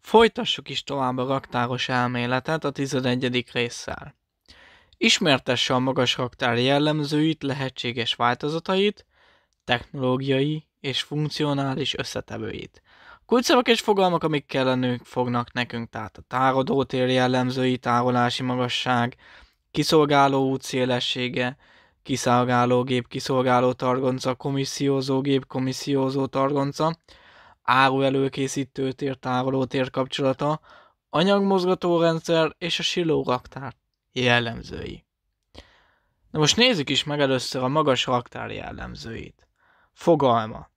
Folytassuk is tovább a raktáros elméletet a 11. résszel. Ismertesse a magas raktár jellemzőit, lehetséges változatait, technológiai és funkcionális összetevőit. Kulcsszavak és fogalmak, amik kellenünk fognak nekünk, tehát a táradótér jellemzői, tárolási magasság, kiszolgáló út szélessége, gép, kiszolgáló targonca, gép, komissziózó targonca, áruelőkészítő tároló tér kapcsolata, anyagmozgatórendszer és a siló raktár jellemzői. Na most nézzük is meg először a magas raktár jellemzőit. Fogalma.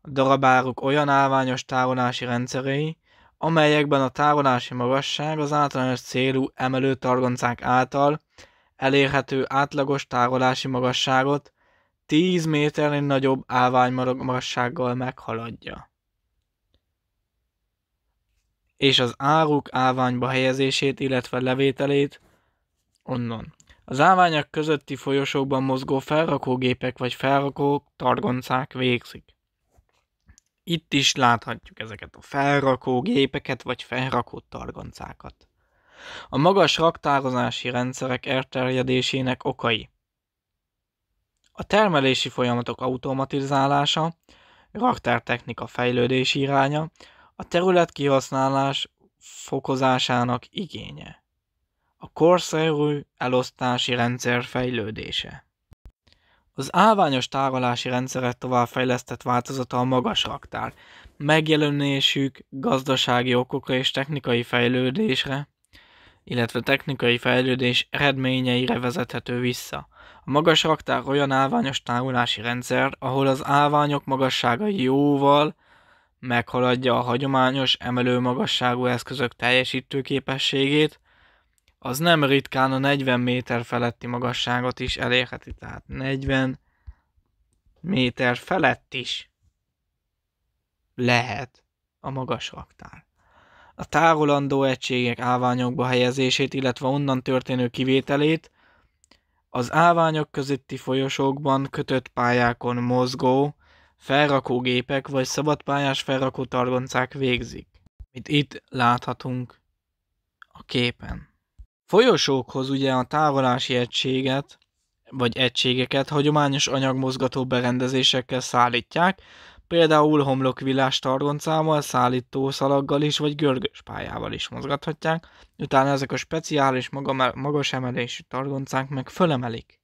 A darabáruk olyan állványos tárolási rendszerei, amelyekben a tárolási magasság az általános célú emelő targoncák által elérhető átlagos tárolási magasságot 10 méternél nagyobb állványmagassággal magassággal meghaladja és az áruk áványba helyezését, illetve levételét onnan. Az áványok közötti folyosókban mozgó felrakógépek vagy felrakó targoncák végzik. Itt is láthatjuk ezeket a felrakógépeket vagy felrakó targoncákat. A magas raktározási rendszerek elterjedésének okai. A termelési folyamatok automatizálása, raktártechnika fejlődési iránya, a terület kihasználás fokozásának igénye, a korszerű elosztási rendszer fejlődése. Az állványos tárolási tovább továbbfejlesztett változata a magas raktár, megjelenésük gazdasági okokra és technikai fejlődésre, illetve technikai fejlődés eredményeire vezethető vissza. A magas raktár olyan állványos tárolási rendszer, ahol az állványok magassága jóval meghaladja a hagyományos emelő magasságú eszközök teljesítő képességét, az nem ritkán a 40 méter feletti magasságot is elérheti, tehát 40 méter felett is lehet a magas raktár. A tárolandó egységek állványokba helyezését, illetve onnan történő kivételét az állványok közötti folyosókban kötött pályákon mozgó, felrakógépek vagy szabadpályás felrakó targoncák végzik, mint itt láthatunk a képen. Folyosókhoz ugye a távolási egységet, vagy egységeket hagyományos anyagmozgató berendezésekkel szállítják, például homlokvillás targoncával, szállító szalaggal is, vagy görgős pályával is mozgathatják, utána ezek a speciális maga magas emelésű targoncák meg fölemelik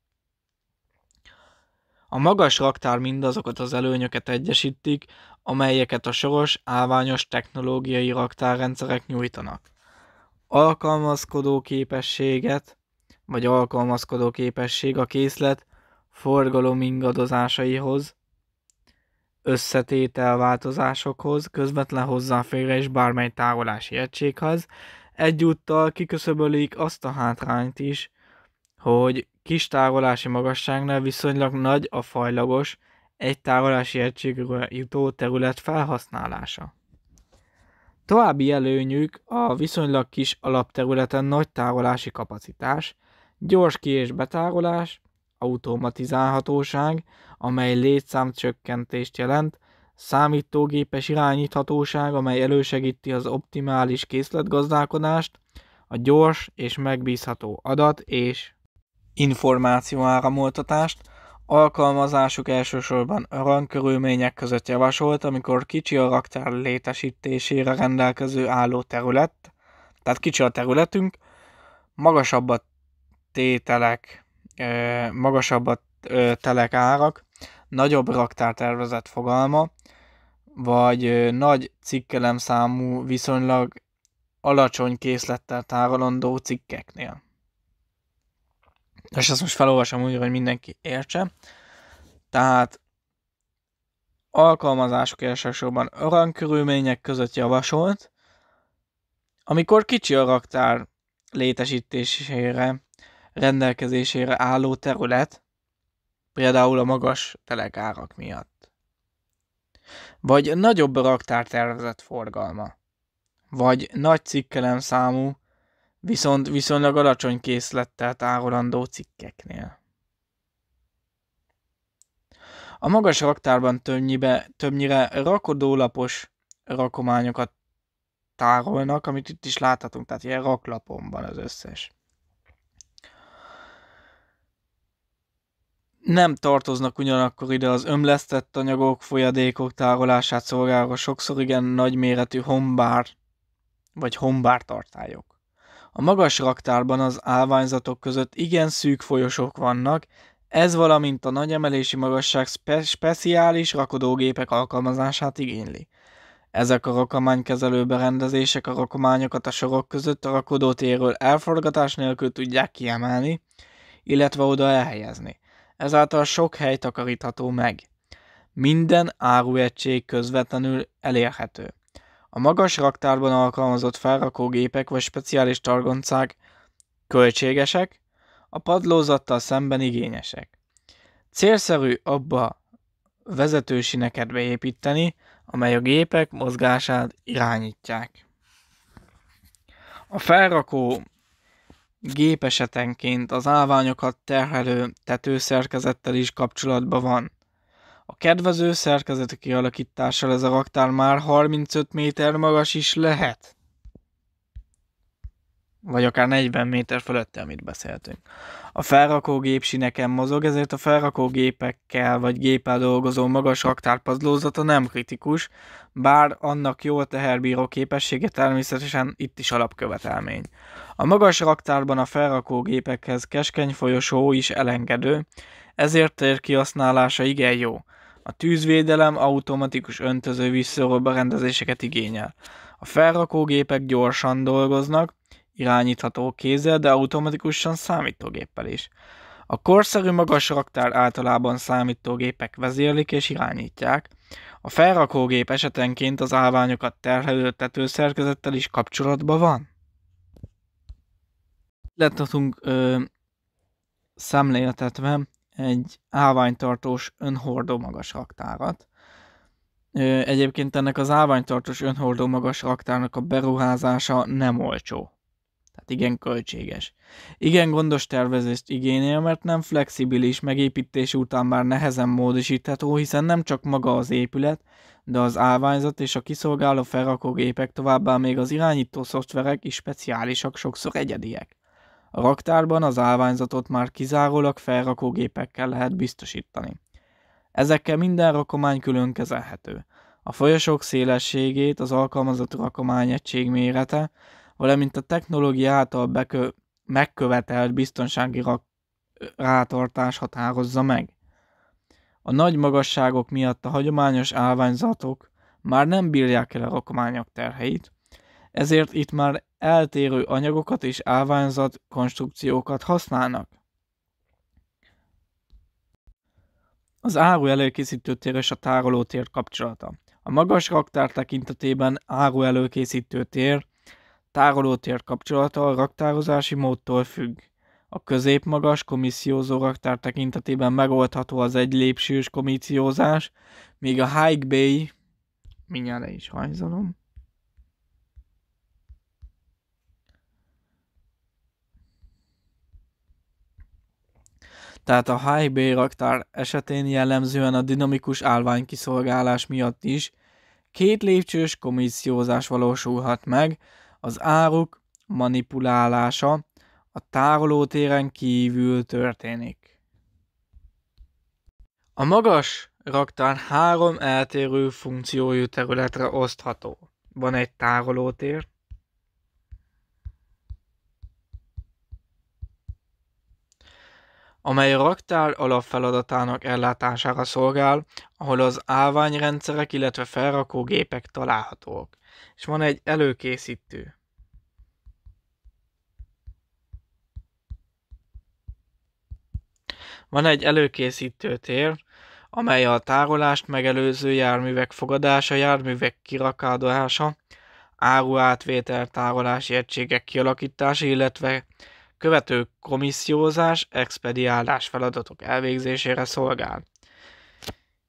a magas raktár mindazokat az előnyöket egyesítik, amelyeket a soros, állványos technológiai raktárrendszerek nyújtanak. Alkalmazkodó képességet, vagy alkalmazkodó képesség a készlet forgalom ingadozásaihoz, változásokhoz, közvetlen hozzáférés bármely tárolási egységhez, egyúttal kiköszöbölik azt a hátrányt is, hogy kis tárolási magasságnál viszonylag nagy a fajlagos egy távolási egységre jutó terület felhasználása. További előnyük a viszonylag kis alapterületen nagy tárolási kapacitás, gyors ki- és betárolás, automatizálhatóság, amely létszámcsökkentést jelent, számítógépes irányíthatóság, amely elősegíti az optimális készletgazdálkodást, a gyors és megbízható adat és információáramoltatást, alkalmazásuk elsősorban rangkörülmények között javasolt, amikor kicsi a raktár létesítésére rendelkező álló terület, tehát kicsi a területünk, magasabb a tételek, magasabb a telek árak, nagyobb raktártervezet fogalma, vagy nagy cikkelem számú viszonylag alacsony készlettel tárolandó cikkeknél és ezt most felolvasom úgy, hogy mindenki értse. Tehát alkalmazások elsősorban arany között javasolt, amikor kicsi a raktár létesítésére, rendelkezésére álló terület, például a magas telegárak miatt. Vagy nagyobb raktár tervezett forgalma. Vagy nagy cikkelem számú, viszont viszonylag alacsony készlettel tárolandó cikkeknél. A magas raktárban többnyibe, többnyire rakodólapos rakományokat tárolnak, amit itt is láthatunk, tehát ilyen raklapon van az összes. Nem tartoznak ugyanakkor ide az ömlesztett anyagok, folyadékok tárolását szolgáló sokszor igen nagyméretű hombár vagy hombártartályok. A magas raktárban az állványzatok között igen szűk folyosók vannak, ez valamint a nagy emelési magasság spe- speciális rakodógépek alkalmazását igényli. Ezek a rakománykezelő berendezések a rakományokat a sorok között a rakodótéről elforgatás nélkül tudják kiemelni, illetve oda elhelyezni. Ezáltal sok hely takarítható meg. Minden áruegység közvetlenül elérhető. A magas raktárban alkalmazott felrakógépek vagy speciális targoncák költségesek, a padlózattal szemben igényesek. Célszerű abba vezetősineket beépíteni, amely a gépek mozgását irányítják. A felrakó gép esetenként az állványokat terhelő tetőszerkezettel is kapcsolatban van. A kedvező szerkezeti kialakítással ez a raktár már 35 méter magas is lehet. Vagy akár 40 méter fölött, amit beszéltünk. A felrakógép sineken mozog, ezért a felrakógépekkel vagy géppel dolgozó magas raktárpazlózata nem kritikus, bár annak jó teherbíró képessége természetesen itt is alapkövetelmény. A magas raktárban a felrakógépekhez keskeny folyosó is elengedő, ezért térkihasználása igen jó. A tűzvédelem automatikus öntöző visszoró berendezéseket igényel. A felrakógépek gyorsan dolgoznak, irányítható kézzel, de automatikusan számítógéppel is. A korszerű magas raktár általában számítógépek vezérlik és irányítják. A felrakógép esetenként az állványokat terhelő tetőszerkezettel is kapcsolatban van. Lettatunk szemléletetve egy állványtartós önhordó magas raktárat. Egyébként ennek az állványtartós önhordó magas raktárnak a beruházása nem olcsó. Tehát igen költséges. Igen gondos tervezést igényel, mert nem flexibilis, megépítés után már nehezen módosítható, hiszen nem csak maga az épület, de az állványzat és a kiszolgáló felrakógépek, továbbá még az irányító szoftverek is speciálisak, sokszor egyediek. A raktárban az állványzatot már kizárólag felrakógépekkel lehet biztosítani. Ezekkel minden rakomány külön kezelhető. A folyosók szélességét, az alkalmazott egység mérete, valamint a technológia által bekö- megkövetelt biztonsági rak- rátartás határozza meg. A nagy magasságok miatt a hagyományos állványzatok már nem bírják el a rakományok terheit, ezért itt már eltérő anyagokat és áványzat konstrukciókat használnak. Az áru tér és a tér kapcsolata. A magas raktár tekintetében áru tároló tér kapcsolata a raktározási módtól függ. A középmagas komissziózó raktár tekintetében megoldható az egy lépsős komissziózás, míg a high bay, mindjárt is hajzolom, tehát a HIB raktár esetén jellemzően a dinamikus állványkiszolgálás miatt is két lépcsős komissziózás valósulhat meg, az áruk manipulálása a tárolótéren kívül történik. A magas raktár három eltérő funkciójú területre osztható. Van egy tárolótér, amely a raktár alapfeladatának ellátására szolgál, ahol az állványrendszerek, illetve gépek találhatók. És van egy előkészítő. Van egy előkészítő tér, amely a tárolást megelőző járművek fogadása, járművek kirakádolása, áruátvétel tárolási egységek kialakítása, illetve követő komissziózás, expediálás feladatok elvégzésére szolgál.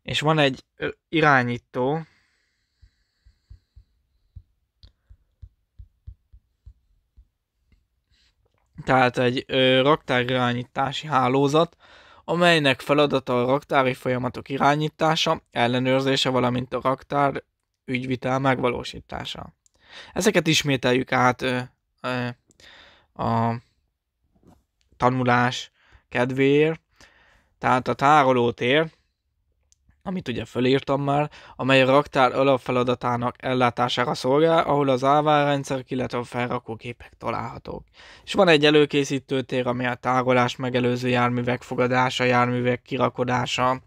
És van egy irányító, tehát egy raktárirányítási hálózat, amelynek feladata a raktári folyamatok irányítása, ellenőrzése, valamint a raktár ügyvitel megvalósítása. Ezeket ismételjük át ö, ö, a tanulás kedvéért. Tehát a tárolótér, amit ugye fölírtam már, amely a raktár alapfeladatának ellátására szolgál, ahol az ávárrendszerek, illetve a felrakógépek találhatók. És van egy előkészítő tér, ami a tárolás megelőző járművek fogadása, járművek kirakodása,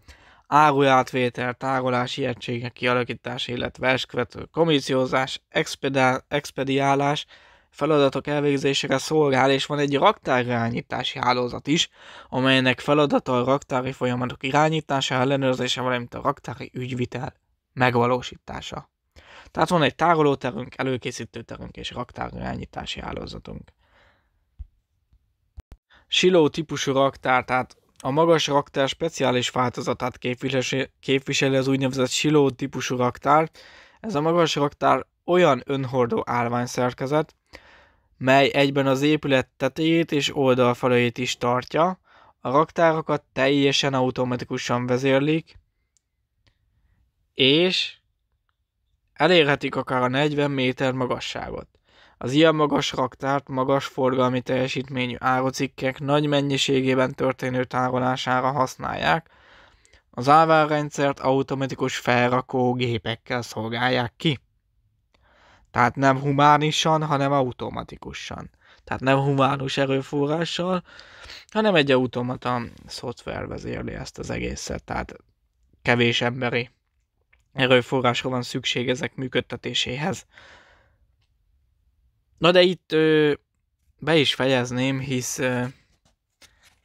áruátvétel, tárolási egységek kialakítása, illetve eskvető komíciózás, expedál, expediálás, feladatok elvégzésére szolgál, és van egy raktárirányítási hálózat is, amelynek feladata a raktári folyamatok irányítása, ellenőrzése, valamint a raktári ügyvitel megvalósítása. Tehát van egy tárolóterünk, előkészítőterünk és raktárirányítási hálózatunk. Siló típusú raktár, tehát a magas raktár speciális változatát képviseli az úgynevezett siló típusú raktár. Ez a magas raktár olyan önhordó állványszerkezet, mely egyben az épület tetejét és oldalfalait is tartja, a raktárakat teljesen automatikusan vezérlik, és elérhetik akár a 40 méter magasságot. Az ilyen magas raktárt magas forgalmi teljesítményű árucikkek nagy mennyiségében történő tárolására használják, az ávárrendszert automatikus felrakó gépekkel szolgálják ki. Tehát nem humánisan, hanem automatikusan. Tehát nem humánus erőforrással, hanem egy automata szoftver vezérli ezt az egészet. Tehát kevés emberi erőforrásra van szükség ezek működtetéséhez. Na de itt ö, be is fejezném, hisz ö,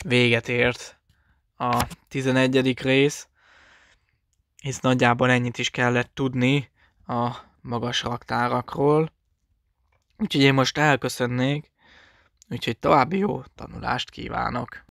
véget ért a 11. rész, hisz nagyjából ennyit is kellett tudni a magas raktárakról. Úgyhogy én most elköszönnék, úgyhogy további jó tanulást kívánok!